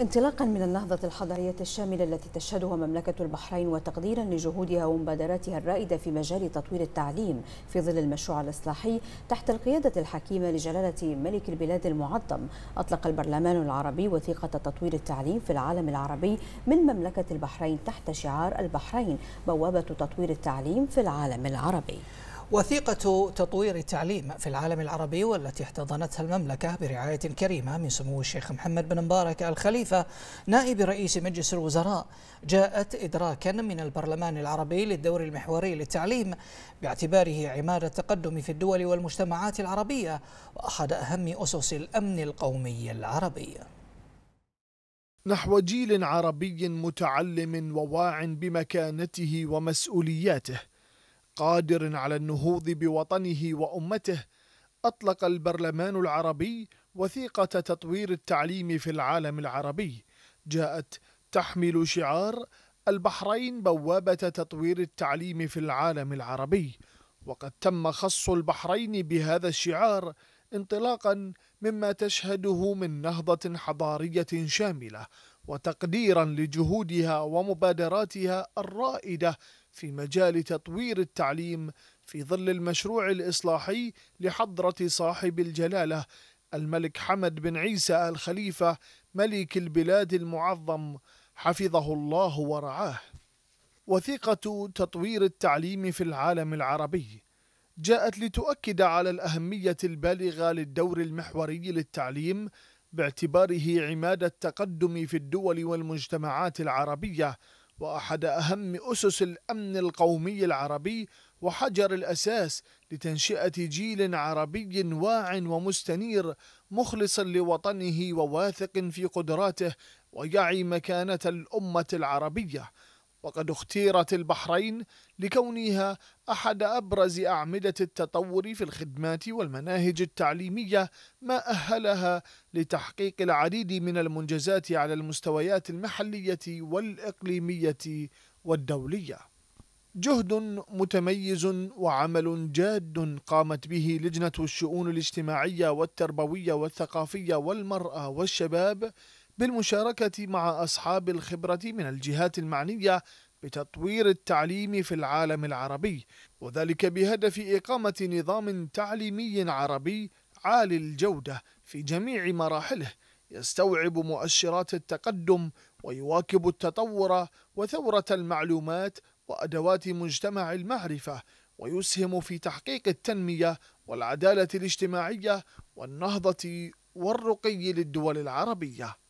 انطلاقا من النهضة الحضارية الشاملة التي تشهدها مملكة البحرين وتقديرا لجهودها ومبادراتها الرائدة في مجال تطوير التعليم في ظل المشروع الإصلاحي تحت القيادة الحكيمة لجلالة ملك البلاد المعظم أطلق البرلمان العربي وثيقة تطوير التعليم في العالم العربي من مملكة البحرين تحت شعار البحرين بوابة تطوير التعليم في العالم العربي وثيقة تطوير التعليم في العالم العربي والتي احتضنتها المملكة برعاية كريمة من سمو الشيخ محمد بن مبارك الخليفة نائب رئيس مجلس الوزراء جاءت إدراكا من البرلمان العربي للدور المحوري للتعليم باعتباره عماد التقدم في الدول والمجتمعات العربية وأحد أهم أسس الأمن القومي العربي نحو جيل عربي متعلم وواع بمكانته ومسؤولياته قادر على النهوض بوطنه وامته اطلق البرلمان العربي وثيقه تطوير التعليم في العالم العربي جاءت تحمل شعار البحرين بوابه تطوير التعليم في العالم العربي وقد تم خص البحرين بهذا الشعار انطلاقا مما تشهده من نهضه حضاريه شامله وتقديرا لجهودها ومبادراتها الرائده في مجال تطوير التعليم في ظل المشروع الإصلاحي لحضرة صاحب الجلالة الملك حمد بن عيسى الخليفة ملك البلاد المعظم حفظه الله ورعاه. وثيقة تطوير التعليم في العالم العربي جاءت لتؤكد على الأهمية البالغة للدور المحوري للتعليم باعتباره عماد التقدم في الدول والمجتمعات العربية وأحد أهم أسس الأمن القومي العربي وحجر الأساس لتنشئة جيل عربي واع ومستنير مخلص لوطنه وواثق في قدراته ويعي مكانة الأمة العربية وقد اختيرت البحرين لكونها أحد أبرز أعمدة التطور في الخدمات والمناهج التعليمية ما أهلها لتحقيق العديد من المنجزات على المستويات المحلية والإقليمية والدولية جهد متميز وعمل جاد قامت به لجنة الشؤون الاجتماعية والتربوية والثقافية والمرأة والشباب بالمشاركة مع أصحاب الخبرة من الجهات المعنية بتطوير التعليم في العالم العربي وذلك بهدف إقامة نظام تعليمي عربي عالي الجودة في جميع مراحله يستوعب مؤشرات التقدم ويواكب التطور وثورة المعلومات وأدوات مجتمع المعرفة ويسهم في تحقيق التنمية والعدالة الاجتماعية والنهضة والرقي للدول العربية